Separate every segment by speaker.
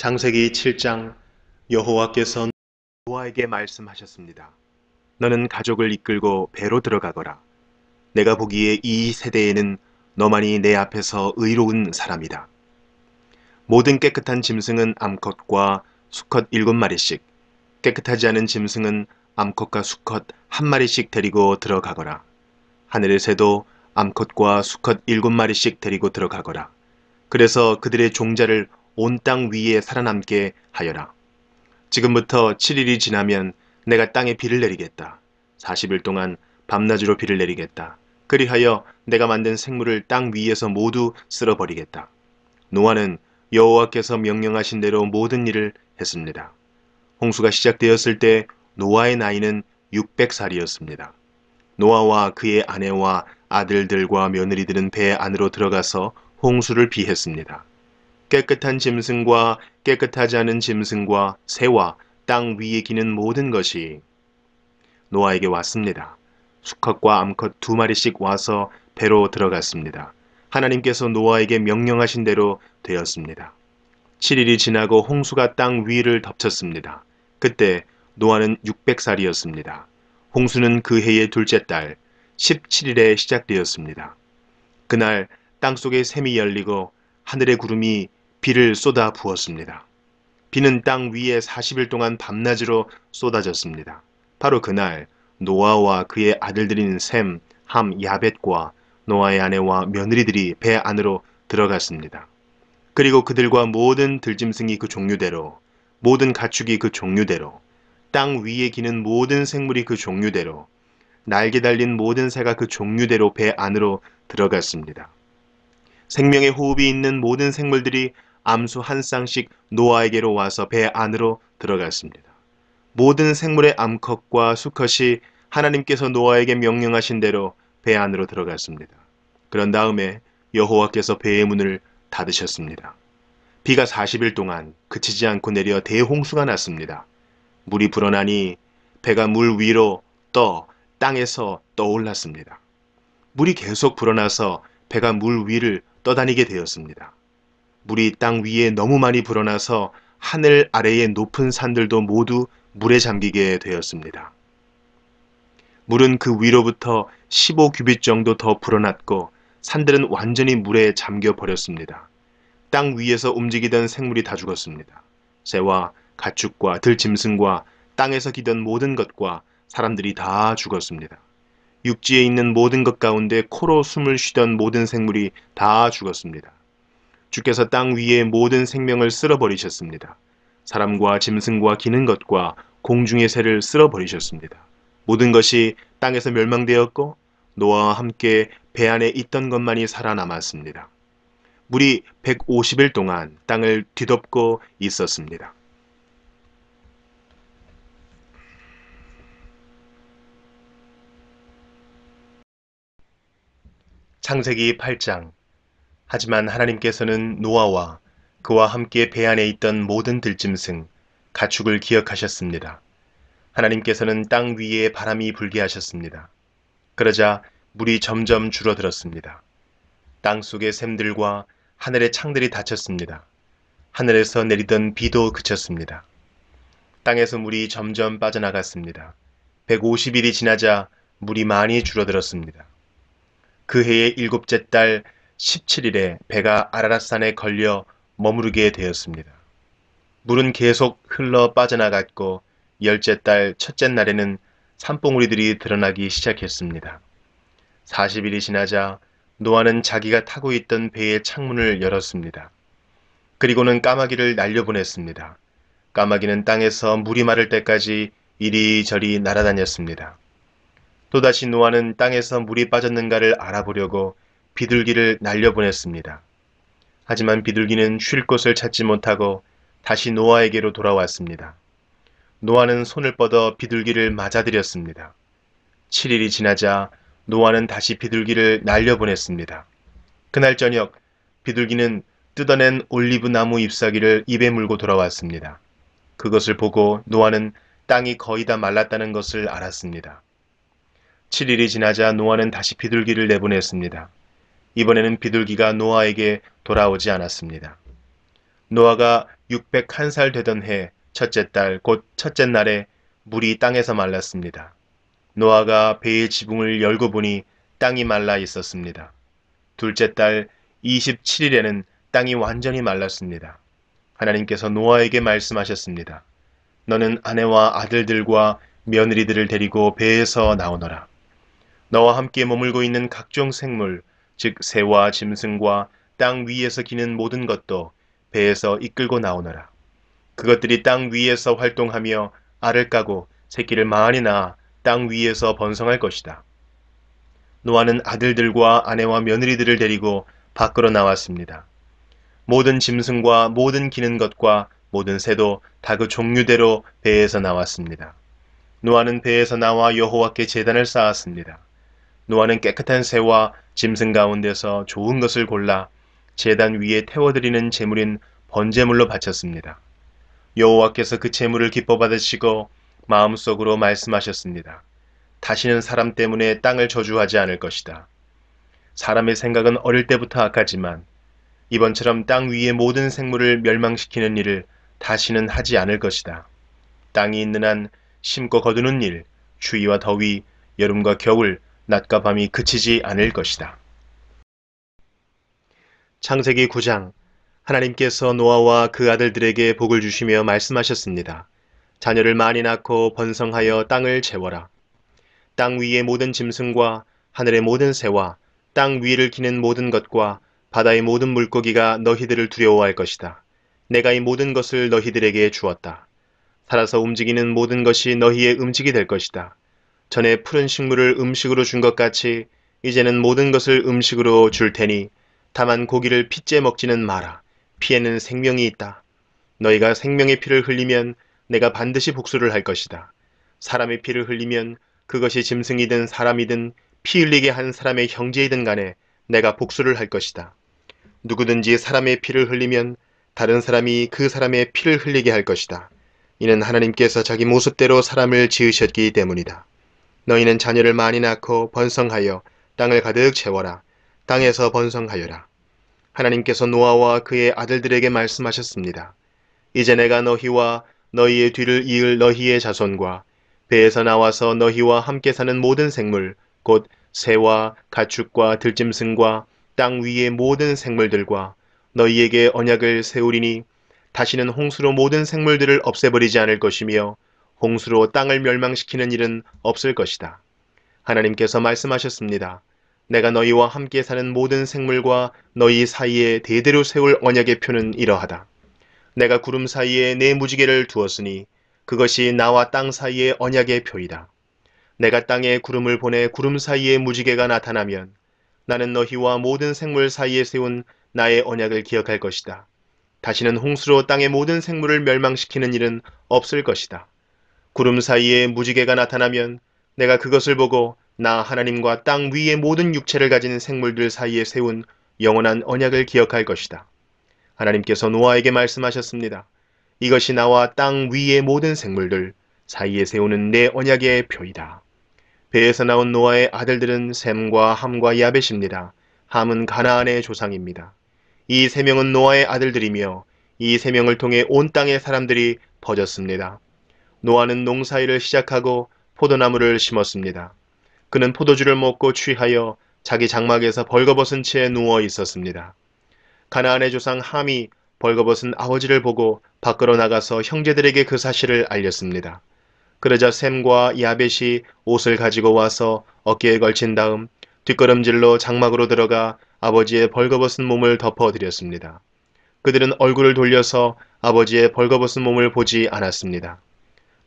Speaker 1: 장세기 7장 여호와께서 노아에게 말씀하셨습니다. 너는 가족을 이끌고 배로 들어가거라. 내가 보기에 이 세대에는 너만이 내 앞에서 의로운 사람이다. 모든 깨끗한 짐승은 암컷과 수컷 일곱 마리씩, 깨끗하지 않은 짐승은 암컷과 수컷 한 마리씩 데리고 들어가거라. 하늘의 새도 암컷과 수컷 일곱 마리씩 데리고 들어가거라. 그래서 그들의 종자를 온땅 위에 살아남게 하여라. 지금부터 7일이 지나면 내가 땅에 비를 내리겠다. 40일 동안 밤낮으로 비를 내리겠다. 그리하여 내가 만든 생물을 땅 위에서 모두 쓸어버리겠다. 노아는 여호와께서 명령하신 대로 모든 일을 했습니다. 홍수가 시작되었을 때 노아의 나이는 600살이었습니다. 노아와 그의 아내와 아들들과 며느리들은 배 안으로 들어가서 홍수를 피했습니다. 깨끗한 짐승과 깨끗하지 않은 짐승과 새와 땅 위에 기는 모든 것이 노아에게 왔습니다. 수컷과 암컷 두 마리씩 와서 배로 들어갔습니다. 하나님께서 노아에게 명령하신 대로 되었습니다. 7일이 지나고 홍수가 땅 위를 덮쳤습니다. 그때 노아는 600살이었습니다. 홍수는 그 해의 둘째 달 17일에 시작되었습니다. 그날 땅속에 샘이 열리고 하늘의 구름이 비를 쏟아 부었습니다. 비는 땅 위에 40일 동안 밤낮으로 쏟아졌습니다. 바로 그날 노아와 그의 아들들인 샘, 함, 야벳과 노아의 아내와 며느리들이 배 안으로 들어갔습니다. 그리고 그들과 모든 들짐승이 그 종류대로, 모든 가축이 그 종류대로, 땅 위에 기는 모든 생물이 그 종류대로, 날개 달린 모든 새가 그 종류대로 배 안으로 들어갔습니다. 생명의 호흡이 있는 모든 생물들이 암수 한 쌍씩 노아에게로 와서 배 안으로 들어갔습니다. 모든 생물의 암컷과 수컷이 하나님께서 노아에게 명령하신 대로 배 안으로 들어갔습니다. 그런 다음에 여호와께서 배의 문을 닫으셨습니다. 비가 40일 동안 그치지 않고 내려 대홍수가 났습니다. 물이 불어나니 배가 물 위로 떠 땅에서 떠올랐습니다. 물이 계속 불어나서 배가 물 위를 떠다니게 되었습니다. 물이 땅 위에 너무 많이 불어나서 하늘 아래의 높은 산들도 모두 물에 잠기게 되었습니다. 물은 그 위로부터 15규빗 정도 더 불어났고 산들은 완전히 물에 잠겨 버렸습니다. 땅 위에서 움직이던 생물이 다 죽었습니다. 새와 가축과 들짐승과 땅에서 기던 모든 것과 사람들이 다 죽었습니다. 육지에 있는 모든 것 가운데 코로 숨을 쉬던 모든 생물이 다 죽었습니다. 주께서 땅 위의 모든 생명을 쓸어버리셨습니다. 사람과 짐승과 기는 것과 공중의 새를 쓸어버리셨습니다. 모든 것이 땅에서 멸망되었고 노아와 함께 배 안에 있던 것만이 살아남았습니다. 물이 150일 동안 땅을 뒤덮고 있었습니다. 창세기 8장 하지만 하나님께서는 노아와 그와 함께 배 안에 있던 모든 들짐승, 가축을 기억하셨습니다. 하나님께서는 땅 위에 바람이 불게 하셨습니다. 그러자 물이 점점 줄어들었습니다. 땅 속의 샘들과 하늘의 창들이 닫혔습니다. 하늘에서 내리던 비도 그쳤습니다. 땅에서 물이 점점 빠져나갔습니다. 150일이 지나자 물이 많이 줄어들었습니다. 그 해의 일곱째 달 17일에 배가 아라라산에 걸려 머무르게 되었습니다. 물은 계속 흘러 빠져나갔고 열째 달 첫째 날에는 산봉우리들이 드러나기 시작했습니다. 40일이 지나자 노아는 자기가 타고 있던 배의 창문을 열었습니다. 그리고는 까마귀를 날려보냈습니다. 까마귀는 땅에서 물이 마를 때까지 이리저리 날아다녔습니다. 또다시 노아는 땅에서 물이 빠졌는가를 알아보려고 비둘기를 날려보냈습니다. 하지만 비둘기는 쉴 곳을 찾지 못하고 다시 노아에게로 돌아왔습니다. 노아는 손을 뻗어 비둘기를 맞아들였습니다. 7일이 지나자 노아는 다시 비둘기를 날려보냈습니다. 그날 저녁 비둘기는 뜯어낸 올리브 나무 잎사귀를 입에 물고 돌아왔습니다. 그것을 보고 노아는 땅이 거의 다 말랐다는 것을 알았습니다. 7일이 지나자 노아는 다시 비둘기를 내보냈습니다. 이번에는 비둘기가 노아에게 돌아오지 않았습니다. 노아가 601살 되던 해 첫째 달, 곧 첫째 날에 물이 땅에서 말랐습니다. 노아가 배의 지붕을 열고 보니 땅이 말라 있었습니다. 둘째 달 27일에는 땅이 완전히 말랐습니다. 하나님께서 노아에게 말씀하셨습니다. 너는 아내와 아들들과 며느리들을 데리고 배에서 나오너라. 너와 함께 머물고 있는 각종 생물, 즉 새와 짐승과 땅 위에서 기는 모든 것도 배에서 이끌고 나오너라. 그것들이 땅 위에서 활동하며 알을 까고 새끼를 많이 낳아 땅 위에서 번성할 것이다. 노아는 아들들과 아내와 며느리들을 데리고 밖으로 나왔습니다. 모든 짐승과 모든 기는 것과 모든 새도 다 그 종류대로 배에서 나왔습니다. 노아는 배에서 나와 여호와께 재단을 쌓았습니다. 노아는 깨끗한 새와 짐승 가운데서 좋은 것을 골라 재단 위에 태워드리는 재물인 번제물로 바쳤습니다. 여호와께서 그재물을 기뻐 받으시고 마음속으로 말씀하셨습니다. 다시는 사람 때문에 땅을 저주하지 않을 것이다. 사람의 생각은 어릴 때부터 악하지만 이번처럼 땅 위의 모든 생물을 멸망시키는 일을 다시는 하지 않을 것이다. 땅이 있는 한 심고 거두는 일, 추위와 더위, 여름과 겨울, 낮과 밤이 그치지 않을 것이다. 창세기 9장 하나님께서 노아와 그 아들들에게 복을 주시며 말씀하셨습니다. 자녀를 많이 낳고 번성하여 땅을 채워라. 땅 위의 모든 짐승과 하늘의 모든 새와 땅 위를 기는 모든 것과 바다의 모든 물고기가 너희들을 두려워할 것이다. 내가 이 모든 것을 너희들에게 주었다. 살아서 움직이는 모든 것이 너희의 음식이 될 것이다. 전에 푸른 식물을 음식으로 준 것 같이 이제는 모든 것을 음식으로 줄 테니 다만 고기를 피째 먹지는 마라. 피에는 생명이 있다. 너희가 생명의 피를 흘리면 내가 반드시 복수를 할 것이다. 사람의 피를 흘리면 그것이 짐승이든 사람이든 피 흘리게 한 사람의 형제이든 간에 내가 복수를 할 것이다. 누구든지 사람의 피를 흘리면 다른 사람이 그 사람의 피를 흘리게 할 것이다. 이는 하나님께서 자기 모습대로 사람을 지으셨기 때문이다. 너희는 자녀를 많이 낳고 번성하여 땅을 가득 채워라. 땅에서 번성하여라. 하나님께서 노아와 그의 아들들에게 말씀하셨습니다. 이제 내가 너희와 너희의 뒤를 이을 너희의 자손과 배에서 나와서 너희와 함께 사는 모든 생물, 곧 새와 가축과 들짐승과 땅 위의 모든 생물들과 너희에게 언약을 세우리니 다시는 홍수로 모든 생물들을 없애버리지 않을 것이며 홍수로 땅을 멸망시키는 일은 없을 것이다. 하나님께서 말씀하셨습니다. 내가 너희와 함께 사는 모든 생물과 너희 사이에 대대로 세울 언약의 표는 이러하다. 내가 구름 사이에 내 네 무지개를 두었으니 그것이 나와 땅 사이의 언약의 표이다. 내가 땅에 구름을 보내 구름 사이에 무지개가 나타나면 나는 너희와 모든 생물 사이에 세운 나의 언약을 기억할 것이다. 다시는 홍수로 땅의 모든 생물을 멸망시키는 일은 없을 것이다. 구름 사이에 무지개가 나타나면 내가 그것을 보고 나 하나님과 땅 위의 모든 육체를 가진 생물들 사이에 세운 영원한 언약을 기억할 것이다. 하나님께서 노아에게 말씀하셨습니다. 이것이 나와 땅 위의 모든 생물들 사이에 세우는 내 언약의 표이다. 배에서 나온 노아의 아들들은 샘과 함과 야벳입니다. 함은 가나안의 조상입니다. 이 세 명은 노아의 아들들이며 이 세 명을 통해 온 땅의 사람들이 퍼졌습니다. 노아는 농사일을 시작하고 포도나무를 심었습니다. 그는 포도주를 먹고 취하여 자기 장막에서 벌거벗은 채 누워 있었습니다. 가나안의 조상 함이 벌거벗은 아버지를 보고 밖으로 나가서 형제들에게 그 사실을 알렸습니다. 그러자 샘과 야벳이 옷을 가지고 와서 어깨에 걸친 다음 뒷걸음질로 장막으로 들어가 아버지의 벌거벗은 몸을 덮어드렸습니다. 그들은 얼굴을 돌려서 아버지의 벌거벗은 몸을 보지 않았습니다.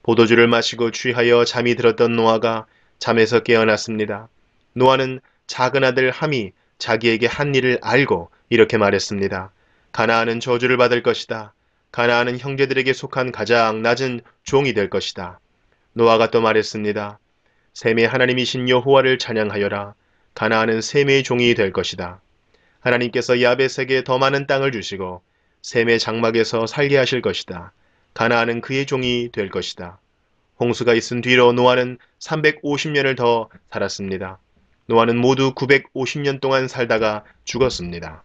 Speaker 1: 보도주를 마시고 취하여 잠이 들었던 노아가 잠에서 깨어났습니다. 노아는 작은 아들 함이 자기에게 한 일을 알고 이렇게 말했습니다. 가나안은 저주를 받을 것이다. 가나안은 형제들에게 속한 가장 낮은 종이 될 것이다. 노아가 또 말했습니다. 셈의 하나님이신 여호와를 찬양하여라. 가나안은 셈의 종이 될 것이다. 하나님께서 야벳에게 더 많은 땅을 주시고 셈의 장막에서 살게 하실 것이다. 가나안은 그의 종이 될 것이다. 홍수가 있은 뒤로 노아는 350년을 더 살았습니다. 노아는 모두 950년 동안 살다가 죽었습니다.